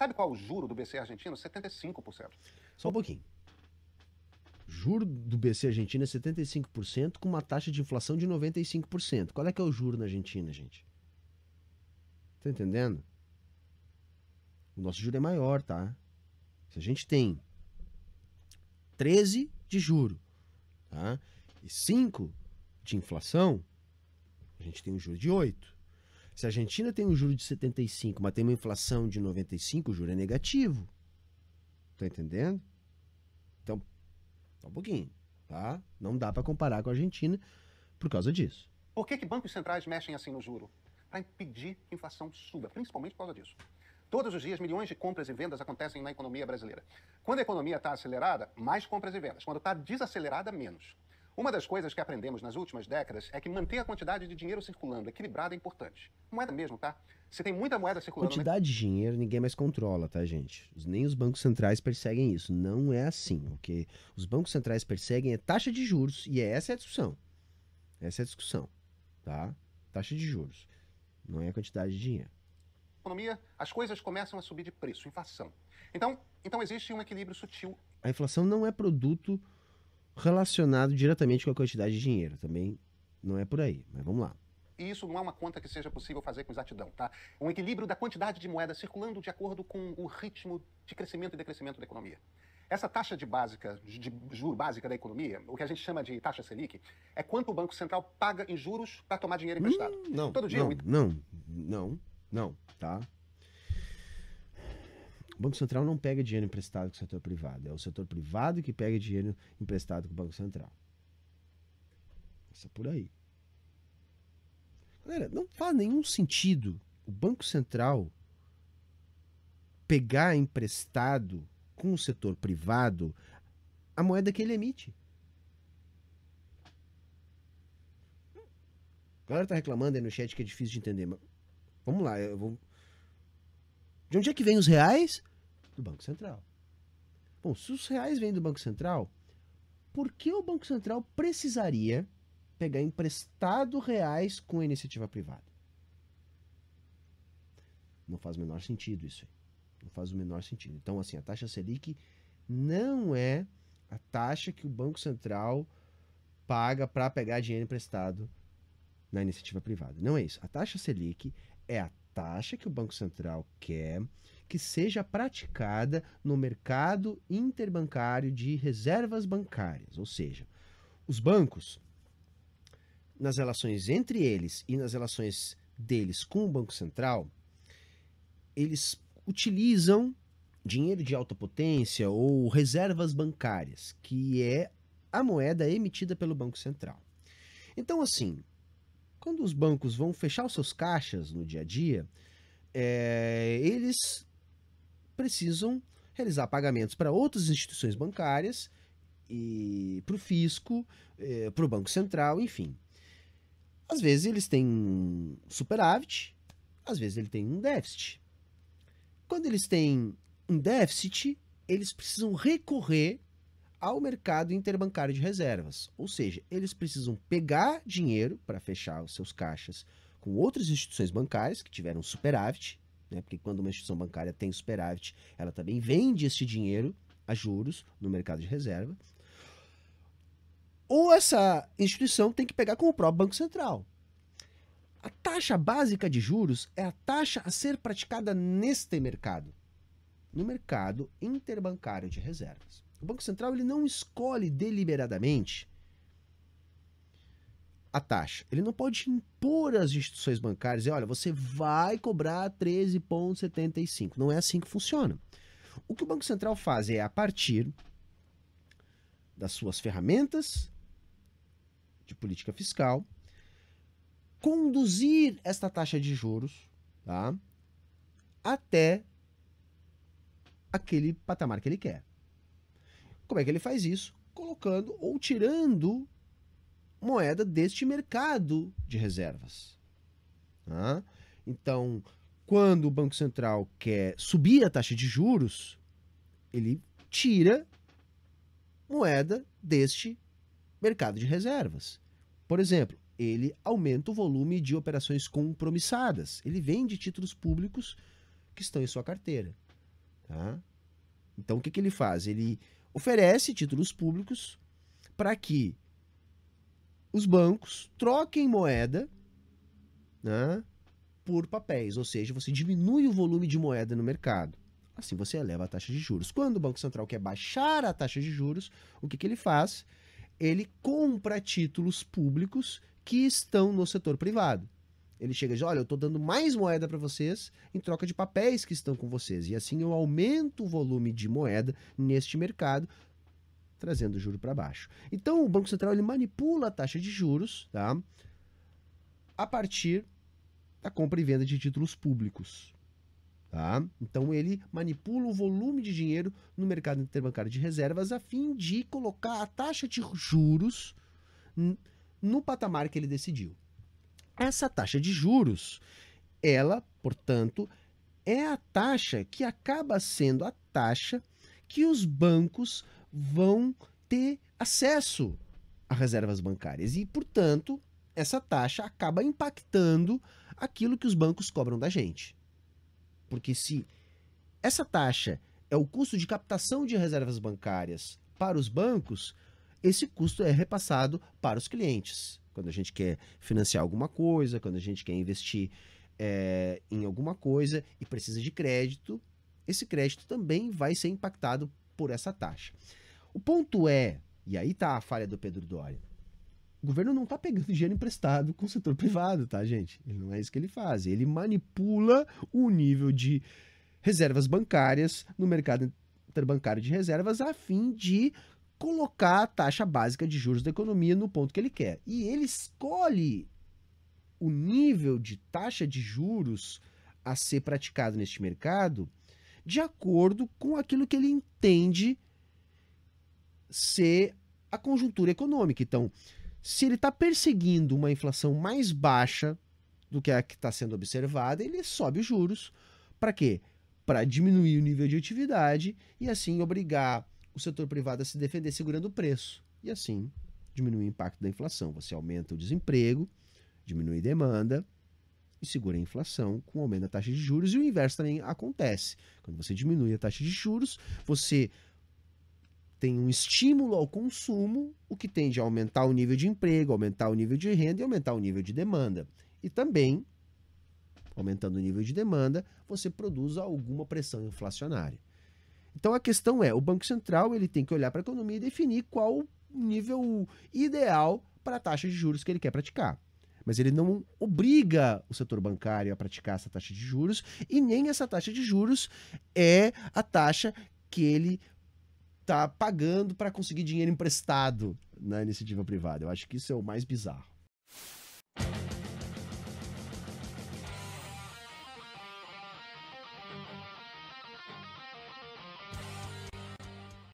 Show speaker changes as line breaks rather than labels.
Sabe qual é o juro do BC argentino? 75%.
Só um pouquinho. Juro do BC argentino é 75% com uma taxa de inflação de 95%. Qual é que é o juro na Argentina, gente? Tá entendendo? O nosso juro é maior, tá? Se a gente tem 13 de juro, tá? E 5 de inflação, a gente tem um juro de 8. Se a Argentina tem um juro de 75, mas tem uma inflação de 95, o juro é negativo. Tá entendendo? Então, só um pouquinho, tá? Não dá para comparar com a Argentina por causa disso.
Por que, que bancos centrais mexem assim no juro? Para impedir que a inflação suba, principalmente por causa disso. Todos os dias, milhões de compras e vendas acontecem na economia brasileira. Quando a economia está acelerada, mais compras e vendas. Quando está desacelerada, menos. Uma das coisas que aprendemos nas últimas décadas é que manter a quantidade de dinheiro circulando equilibrada é importante. Moeda mesmo, tá? Você tem muita moeda circulando. Né? Quantidade
de dinheiro ninguém mais controla, tá, gente? Nem os bancos centrais perseguem isso. Não é assim. O que os bancos centrais perseguem é taxa de juros. E essa é a discussão. Essa é a discussão, tá? Taxa de juros. Não é a quantidade de dinheiro.
Economia, as coisas começam a subir de preço, inflação. Então, então existe um equilíbrio sutil.
A inflação não é produto relacionado diretamente com a quantidade de dinheiro. Também não é por aí, mas vamos lá.
E isso não é uma conta que seja possível fazer com exatidão, tá? Um equilíbrio da quantidade de moeda circulando de acordo com o ritmo de crescimento e decrescimento da economia. Essa taxa de básica, de juro básica da economia, o que a gente chama de taxa Selic, é quanto o Banco Central paga em juros para tomar dinheiro emprestado. Hum, não, Todo dia. Não, um...
não, não, não, tá? O Banco Central não pega dinheiro emprestado com o setor privado. É o setor privado que pega dinheiro emprestado com o Banco Central. Isso por aí. Galera, não faz nenhum sentido o Banco Central pegar emprestado com o setor privado a moeda que ele emite. A galera tá reclamando aí no chat que é difícil de entender, mas vamos lá, eu vou. De onde é que vem os reais? do Banco Central. Bom, se os reais vêm do Banco Central, por que o Banco Central precisaria pegar emprestado reais com a iniciativa privada? Não faz o menor sentido isso aí. Não faz o menor sentido. Então, assim, a taxa Selic não é a taxa que o Banco Central paga para pegar dinheiro emprestado na iniciativa privada. Não é isso. A taxa Selic é a taxa que o Banco Central quer que seja praticada no mercado interbancário de reservas bancárias, ou seja, os bancos, nas relações entre eles e nas relações deles com o Banco Central, eles utilizam dinheiro de alta potência ou reservas bancárias, que é a moeda emitida pelo Banco Central. Então, assim, quando os bancos vão fechar os seus caixas no dia a dia, é, eles precisam realizar pagamentos para outras instituições bancárias e para o fisco, eh, para o Banco Central, enfim. Às vezes eles têm um superávit, às vezes ele tem um déficit. Quando eles têm um déficit, eles precisam recorrer ao mercado interbancário de reservas, ou seja, eles precisam pegar dinheiro para fechar os seus caixas com outras instituições bancárias que tiveram superávit né? Porque quando uma instituição bancária tem superávit, ela também vende esse dinheiro a juros no mercado de reserva. Ou essa instituição tem que pegar com o próprio Banco Central. A taxa básica de juros é a taxa a ser praticada neste mercado, no mercado interbancário de reservas. O Banco Central ele não escolhe deliberadamente a taxa. Ele não pode impor às instituições bancárias e olha, você vai cobrar 13,75. Não é assim que funciona. O que o Banco Central faz é, a partir das suas ferramentas de política fiscal, conduzir esta taxa de juros tá, até aquele patamar que ele quer. Como é que ele faz isso? Colocando ou tirando moeda deste mercado de reservas. Tá? Então, quando o Banco Central quer subir a taxa de juros, ele tira moeda deste mercado de reservas. Por exemplo, ele aumenta o volume de operações compromissadas. Ele vende títulos públicos que estão em sua carteira. Tá? Então, o que, que ele faz? Ele oferece títulos públicos para que os bancos troquem moeda né, por papéis, ou seja, você diminui o volume de moeda no mercado. Assim você eleva a taxa de juros. Quando o Banco Central quer baixar a taxa de juros, o que, que ele faz? Ele compra títulos públicos que estão no setor privado. Ele chega e diz: olha, eu estou dando mais moeda para vocês em troca de papéis que estão com vocês. E assim eu aumento o volume de moeda neste mercado, trazendo o juro para baixo. Então, o Banco Central ele manipula a taxa de juros tá? a partir da compra e venda de títulos públicos. Tá? Então ele manipula o volume de dinheiro no mercado interbancário de reservas a fim de colocar a taxa de juros no patamar que ele decidiu. Essa taxa de juros, ela, portanto, é a taxa que acaba sendo a taxa que os bancos vão ter acesso a reservas bancárias. E, portanto, essa taxa acaba impactando aquilo que os bancos cobram da gente. Porque se essa taxa é o custo de captação de reservas bancárias para os bancos, esse custo é repassado para os clientes. Quando a gente quer financiar alguma coisa, quando a gente quer investir é, em alguma coisa e precisa de crédito, esse crédito também vai ser impactado por essa taxa. O ponto é, e aí tá a falha do Pedro Doria. O governo não tá pegando dinheiro emprestado com o setor privado, tá, gente? não é isso que ele faz. Ele manipula o nível de reservas bancárias no mercado interbancário de reservas a fim de colocar a taxa básica de juros da economia no ponto que ele quer. E ele escolhe o nível de taxa de juros a ser praticado neste mercado de acordo com aquilo que ele entende ser a conjuntura econômica. Então, se ele está perseguindo uma inflação mais baixa do que a que está sendo observada, ele sobe os juros. Para quê? Para diminuir o nível de atividade e assim obrigar o setor privado a se defender segurando o preço. E assim diminui o impacto da inflação. Você aumenta o desemprego, diminui a demanda e segura a inflação com o aumento da taxa de juros. E o inverso também acontece. Quando você diminui a taxa de juros, você tem um estímulo ao consumo, o que tende a aumentar o nível de emprego, aumentar o nível de renda e aumentar o nível de demanda. E também, aumentando o nível de demanda, você produz alguma pressão inflacionária. Então a questão é, o Banco Central ele tem que olhar para a economia e definir qual o nível ideal para a taxa de juros que ele quer praticar. Mas ele não obriga o setor bancário a praticar essa taxa de juros e nem essa taxa de juros é a taxa que ele tá pagando para conseguir dinheiro emprestado na iniciativa privada. Eu acho que isso é o mais bizarro.